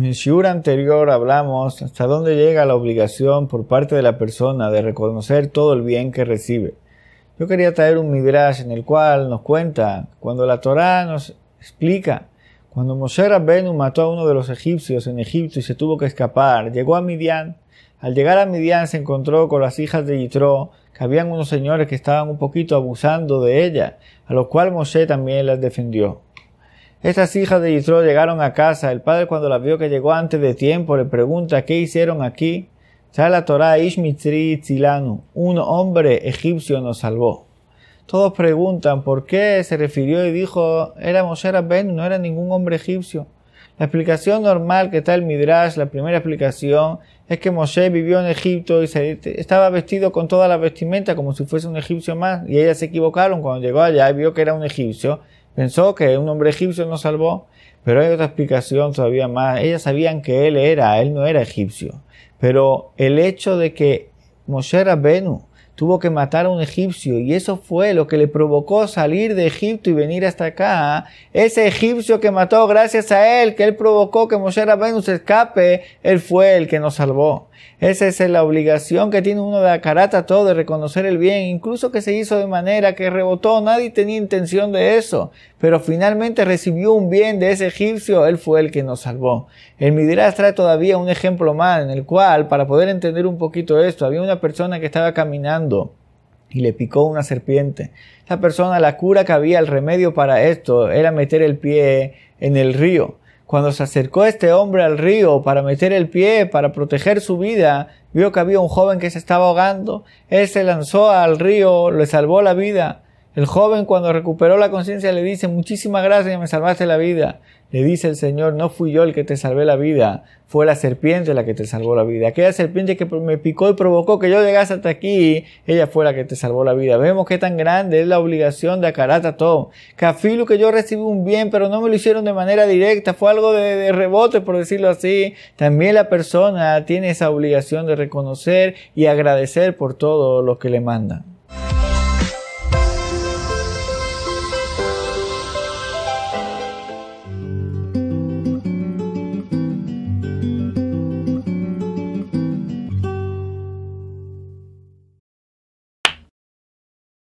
En el anterior hablamos hasta dónde llega la obligación por parte de la persona de reconocer todo el bien que recibe. Yo quería traer un midrash en el cual nos cuenta cuando la Torá nos explica cuando Moshe Rabbenu mató a uno de los egipcios en Egipto y se tuvo que escapar, llegó a Midian. Al llegar a Midian se encontró con las hijas de Yitro, que habían unos señores que estaban un poquito abusando de ella, a lo cual Moshe también las defendió. Estas hijas de Yitro llegaron a casa. El padre, cuando las vio que llegó antes de tiempo, le pregunta: ¿Qué hicieron aquí? Sale la Torah Ishmitri Tzilanu. Un hombre egipcio nos salvó. Todos preguntan por qué se refirió y dijo: Era Moshe Ben, no era ningún hombre egipcio. La explicación normal que está el Midrash, la primera explicación, es que Moshe vivió en Egipto y estaba vestido con toda la vestimenta como si fuese un egipcio más. Y ellas se equivocaron cuando llegó allá y vio que era un egipcio. Pensó que un hombre egipcio nos salvó, pero hay otra explicación todavía más. Ellas sabían que él era, él no era egipcio. Pero el hecho de que Moshe Benu tuvo que matar a un egipcio y eso fue lo que le provocó salir de Egipto y venir hasta acá. Ese egipcio que mató gracias a él, que él provocó que Moshe Rabbeinu escape, él fue el que nos salvó. Esa es la obligación que tiene uno de carata todo, de reconocer el bien, incluso que se hizo de manera que rebotó, nadie tenía intención de eso, pero finalmente recibió un bien de ese egipcio, él fue el que nos salvó. El Midrash trae todavía un ejemplo más en el cual, para poder entender un poquito esto, había una persona que estaba caminando y le picó una serpiente. La persona, la cura que había, el remedio para esto era meter el pie en el río. Cuando se acercó este hombre al río para meter el pie, para proteger su vida, vio que había un joven que se estaba ahogando. Él se lanzó al río, le salvó la vida. El joven cuando recuperó la conciencia le dice, muchísimas gracias, me salvaste la vida. Le dice el Señor, no fui yo el que te salvé la vida, fue la serpiente la que te salvó la vida. Aquella serpiente que me picó y provocó que yo llegase hasta aquí, ella fue la que te salvó la vida. Vemos qué tan grande es la obligación de Acarata Tom. Cafilo que yo recibí un bien, pero no me lo hicieron de manera directa, fue algo de, de rebote, por decirlo así. También la persona tiene esa obligación de reconocer y agradecer por todo lo que le mandan.